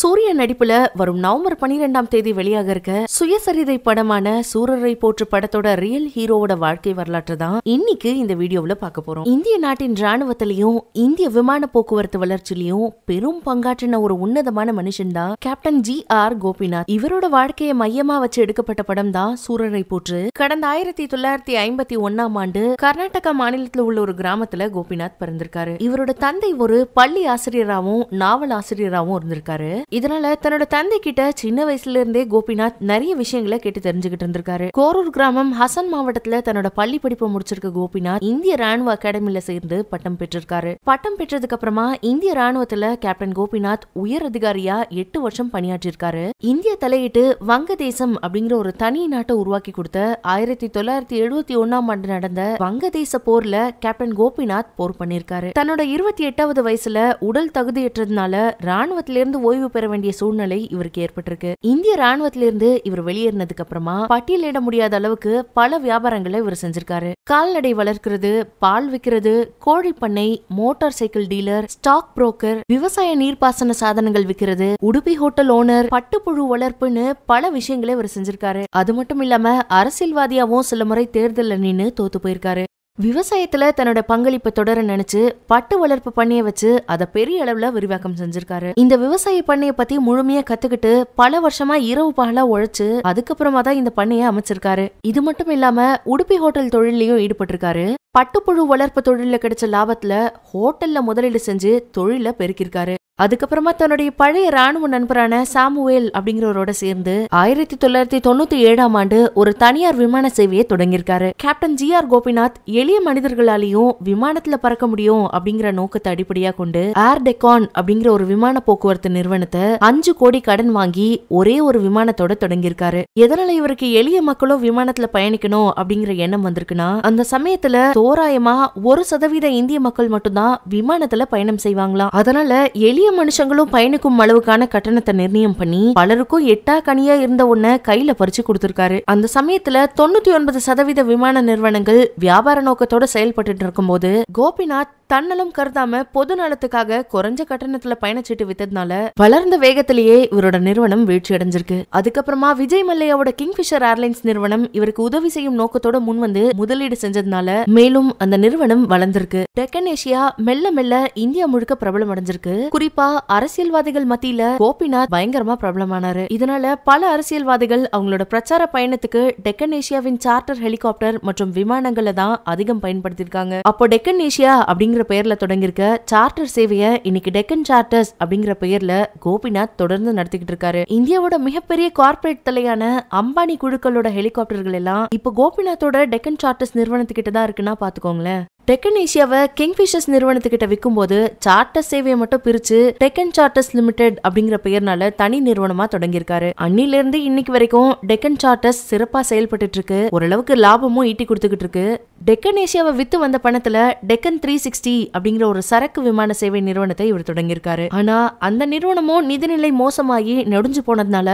சூரிய நடிப்புல வரும் நவம்பர் பனிரெண்டாம் தேதி வெளியாக இருக்க சுயசரிதை படமான சூரரை போற்று படத்தோட ரியல் ஹீரோவோட வாழ்க்கை வரலாற்று தான் இன்னைக்கு இந்த வீடியோவில் பார்க்க போறோம் இந்திய நாட்டின் ராணுவத்திலையும் இந்திய விமான போக்குவரத்து வளர்ச்சியிலையும் பெரும் பங்காற்றின ஒரு உன்னதமான மனுஷன் தான் கேப்டன் ஜி ஆர் கோபிநாத் இவரோட வாழ்க்கையை மையமா வச்சு எடுக்கப்பட்ட படம் தான் சூரரை போற்று கடந்த ஆயிரத்தி தொள்ளாயிரத்தி ஐம்பத்தி ஒன்னாம் ஆண்டு கர்நாடகா மாநிலத்தில் உள்ள ஒரு கிராமத்துல கோபிநாத் பிறந்திருக்காரு இவரோட தந்தை ஒரு பள்ளி ஆசிரியராகவும் நாவல் ஆசிரியராகவும் இருந்திருக்காரு இதனால தன்னோட தந்தை கிட்ட சின்ன வயசுல இருந்தே கோபிநாத் நிறைய விஷயங்களை கேட்டு தெரிஞ்சுக்கிட்டு இருந்திருக்காரு கோரூர் கிராமம் ஹசன் மாவட்டத்துல தன்னோட பள்ளி படிப்பை முடிச்சிருக்க கோபிநாத் இந்திய ராணுவ அகாடமில சேர்ந்து பட்டம் பெற்றிருக்காரு பட்டம் பெற்றதுக்கு அப்புறமா இந்திய ராணுவத்துல கேப்டன் கோபிநாத் உயர் அதிகாரியா எட்டு வருஷம் பணியாற்றிருக்காரு இந்திய தலையிட்டு வங்கதேசம் அப்படிங்கிற ஒரு தனி நாட்டை உருவாக்கி கொடுத்த ஆயிரத்தி தொள்ளாயிரத்தி எழுபத்தி ஒன்னாம் ஆண்டு நடந்த வங்கதேச போர்ல கேப்டன் கோபிநாத் போர் பண்ணிருக்காரு தன்னோட இருபத்தி எட்டாவது வயசுல உடல் தகுதியற்றதுனால ராணுவத்திலிருந்து ஓய்வு பெற வேண்டிய சூழ்நிலை இவருக்கு ஏற்பட்டிருக்கு இந்திய ராணுவத்திலிருந்து இவர் வெளியேறினதுக்கு அப்புறமா பட்டியலிட முடியாத அளவுக்கு பல வியாபாரங்களை இவர் செஞ்சிருக்காரு கால்நடை வளர்க்கிறது பால் விற்கிறது கோழி பண்ணை motor cycle dealer stock broker விவசாய நீர்ப்பாசன சாதனங்கள் விற்கிறது உடுப்பி ஹோட்டல் ஓனர் பட்டுப்புழு வளர்ப்புன்னு பல விஷயங்களை இவர் செஞ்சிருக்காரு அது மட்டும் இல்லாம அரசியல்வாதியாவும் சில முறை தேர்தல் நின்று தோத்து போயிருக்காரு விவசாயத்துல தன்னோட பங்களிப்பு தொடர நினைச்சு பட்டு வளர்ப்பு பண்ணிய வச்சு அதை பெரிய அளவுல விரிவாக்கம் செஞ்சிருக்காரு இந்த விவசாய பண்ணைய பத்தி முழுமையா கத்துக்கிட்டு பல வருஷமா இரவு பகலா உழைச்சு அதுக்கப்புறமா தான் இந்த பண்ணைய அமைச்சிருக்காரு இது மட்டும் இல்லாம உடுப்பி ஹோட்டல் தொழிலையும் ஈடுபட்டிருக்காரு பட்டுப்புழு வளர்ப்பு தொழில கிடைச்ச லாபத்துல ஹோட்டல்ல முதலீடு செஞ்சு தொழில பெருக்கிருக்காரு அதுக்கப்புறமா தன்னுடைய பழைய ராணுவ நண்பரான சாமுவேல் அப்படிங்கிறவரோட சேர்ந்து ஆயிரத்தி தொள்ளாயிரத்தி தொண்ணூத்தி ஏழாம் ஆண்டு ஒரு தனியார் விமான சேவையை தொடங்கியிருக்காரு கேப்டன் ஜி ஆர் கோபிநாத் எளிய மனிதர்களாலையும் விமானத்துல பறக்க முடியும் அப்படிங்கிற நோக்கத்தை அடிப்படையா கொண்டு ஏர் டெக்கான் அப்படிங்கிற ஒரு விமான போக்குவரத்து நிறுவனத்தை அஞ்சு கோடி கடன் வாங்கி ஒரே ஒரு விமானத்தோட தொடங்கியிருக்காரு எதனால இவருக்கு எளிய மக்களும் விமானத்துல பயணிக்கணும் அப்படிங்கிற எண்ணம் வந்திருக்குன்னா அந்த சமயத்துல தோராயமாக ஒரு சதவீத இந்திய மக்கள் மட்டும்தான் விமானத்தில் பயணம் செய்வாங்களாம் அதனால எளிய மனுஷங்களும் பயணிக்கும் அளவுக்கான கட்டணத்தை நிர்ணயம் பண்ணி பலருக்கும் எட்டா கனியா இருந்த ஒன்ன கையில பறிச்சு கொடுத்திருக்காரு அந்த சமயத்துல தொண்ணூத்தி ஒன்பது சதவீத விமான நிறுவனங்கள் வியாபார நோக்கத்தோட செயல்பட்டு இருக்கும்போது கோபிநாத் தன்னலம் கருதாம பொது நலத்துக்காக குறைஞ்ச கட்டணத்துல பயணச்சீட்டு வித்ததுனால வளர்ந்த வேகத்திலேயே இவரோட நிறுவனம் வீழ்ச்சி அடைஞ்சிருக்கு அதுக்கப்புறமா விஜய் மல்லையாவோட கிங்ஃபிஷர் ஏர்லைன்ஸ் நிறுவனம் இவருக்கு உதவி செய்யும் நோக்கத்தோட முன் வந்து முதலீடு செஞ்சதுனால மேலும் மேலும் அந்த நிறுவனம் வளர்ந்திருக்கு டெக்கன் ஏசியா மெல்ல மெல்ல இந்தியா முழுக்க பிரபலம் அடைஞ்சிருக்கு குறிப்பா அரசியல்வாதிகள் மத்தியில கோபிநாத் பயங்கரமா பிரபலமானாரு இதனால பல அரசியல்வாதிகள் அவங்களோட பிரச்சார பயணத்துக்கு டெக்கன் ஏசியாவின் சார்ட்டர் ஹெலிகாப்டர் மற்றும் விமானங்களை தான் அதிகம் பயன்படுத்திருக்காங்க அப்போ டெக்கன் ஏசியா அப்படிங்கிற பெயர்ல தொடங்கியிருக்க சார்ட்டர் சேவையை இன்னைக்கு டெக்கன் சார்ட்டர்ஸ் அப்படிங்கிற பெயர்ல கோபிநாத் தொடர்ந்து நடத்திக்கிட்டு இருக்காரு இந்தியாவோட மிகப்பெரிய கார்பரேட் தலையான அம்பானி குழுக்களோட ஹெலிகாப்டர்கள் எல்லாம் இப்போ கோபிநாத்தோட டெக்கன் சார்ட்டர்ஸ் நிறுவனத்துக்கிட்ட தான் இருக்குன்னா பார்த்துக்கோங்களேன் டெக்கன் ஏஷியாவை கிங்ஃபிஷர்ஸ் நிறுவனத்துக்கிட்ட விற்கும்போது சார்ட்டர் சேவையை மட்டும் பிரிச்சு டெக்கன் சார்ட்டர்ஸ் லிமிடெட் அப்படிங்கிற பெயர்னால தனி நிறுவனமா தொடங்கியிருக்காரு அன்னிலிருந்து இன்னைக்கு வரைக்கும் டெக்கன் சார்ட்டர்ஸ் சிறப்பாக செயல்பட்டு இருக்கு ஓரளவுக்கு லாபமும் ஈட்டி கொடுத்துக்கிட்டு இருக்கு டெக்கன் ஏஷியாவை வித்து வந்த பணத்துல டெக்கன் த்ரீ சிக்ஸ்டி அப்படிங்கிற ஒரு சரக்கு விமான சேவை நிறுவனத்தை இவர் தொடங்கியிருக்காரு ஆனா அந்த நிறுவனமும் நிதிநிலை மோசமாகி நெடுஞ்சு போனதுனால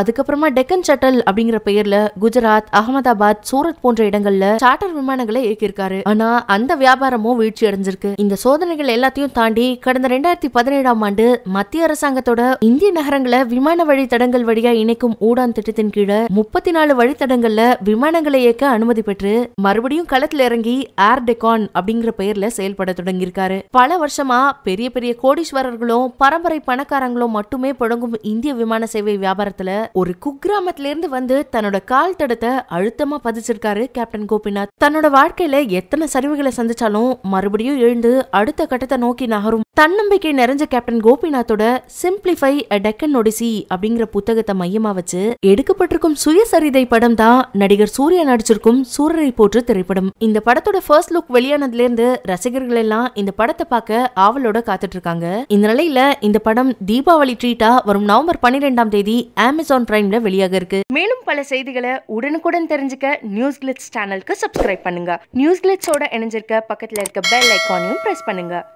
அதுக்கப்புறமா டெக்கன் சட்டல் அப்படிங்கிற பெயர்ல குஜராத் அகமதாபாத் சூரத் போன்ற இடங்கள்ல சார்ட்டர் விமானங்களை இயக்கியிருக்காரு ஆனா அந்த வியாபாரமும் வீழ்ச்சி அடைஞ்சிருக்கு இந்த சோதனைகள் எல்லாத்தையும் தாண்டி கடந்த ரெண்டாயிரத்தி பதினேழாம் ஆண்டு மத்திய அரசாங்கத்தோட இந்திய நகரங்களை விமான வழித்தடங்கள் வழியா இணைக்கும் ஊடான் திட்டத்தின் கீழே முப்பத்தி நாலு வழித்தடங்கள்ல விமானங்களை இயக்க அனுமதி பெற்று மறுபடியும் களத்தில் இறங்கி ஏர் டெக்கான் அப்படிங்கிற பெயர்ல செயல்பட தொடங்கியிருக்காரு பல வருஷமா பெரிய பெரிய கோடீஸ்வரர்களும் பரம்பரை பணக்காரங்களும் மட்டுமே புழங்கும் இந்திய விமான சேவை வியாபாரத்துல ஒரு குக்கிராமத்துல இருந்து வந்து தன்னோட கால் தடத்தை அழுத்தமா பதிச்சிருக்காரு கேப்டன் கோபிநாத் தன்னோட வாழ்க்கையில எத்தனை சரிவுகளை சந்திச்சாலும் மறுபடியும் எழுந்து அடுத்த கட்டத்தை நோக்கி நகரும் தன்னம்பிக்கை நிறைஞ்ச கேப்டன் கோபிநாத்தோட சிம்பிளிஃபை டெக்கன் ஒடிசி அப்படிங்கிற புத்தகத்தை மையமா வச்சு எடுக்கப்பட்டிருக்கும் சுயசரிதை படம் தான் நடிகர் சூர்யா நடிச்சிருக்கும் சூரரை போற்று திரைப்படம் இந்த படத்தோட ஃபர்ஸ்ட் லுக் வெளியானதுல இருந்து ரசிகர்கள் எல்லாம் இந்த படத்தை பார்க்க ஆவலோட காத்துட்டு இருக்காங்க இந்த நிலையில இந்த படம் தீபாவளி ட்ரீட்டா வரும் நவம்பர் பன்னிரெண்டாம் தேதி அமேசான் அமேசான் பிரைம்ல வெளியாக இருக்கு மேலும் பல செய்திகளை உடனுக்குடன் தெரிஞ்சுக்க நியூஸ் கிளிட்ஸ் சேனலுக்கு சப்ஸ்கிரைப் பண்ணுங்க நியூஸ் கிளிட்ஸோட இணைஞ்சிருக்க பக்கத்தில் இருக்க பெல் ஐக்கானையும் பிரஸ் பண்ணுங்க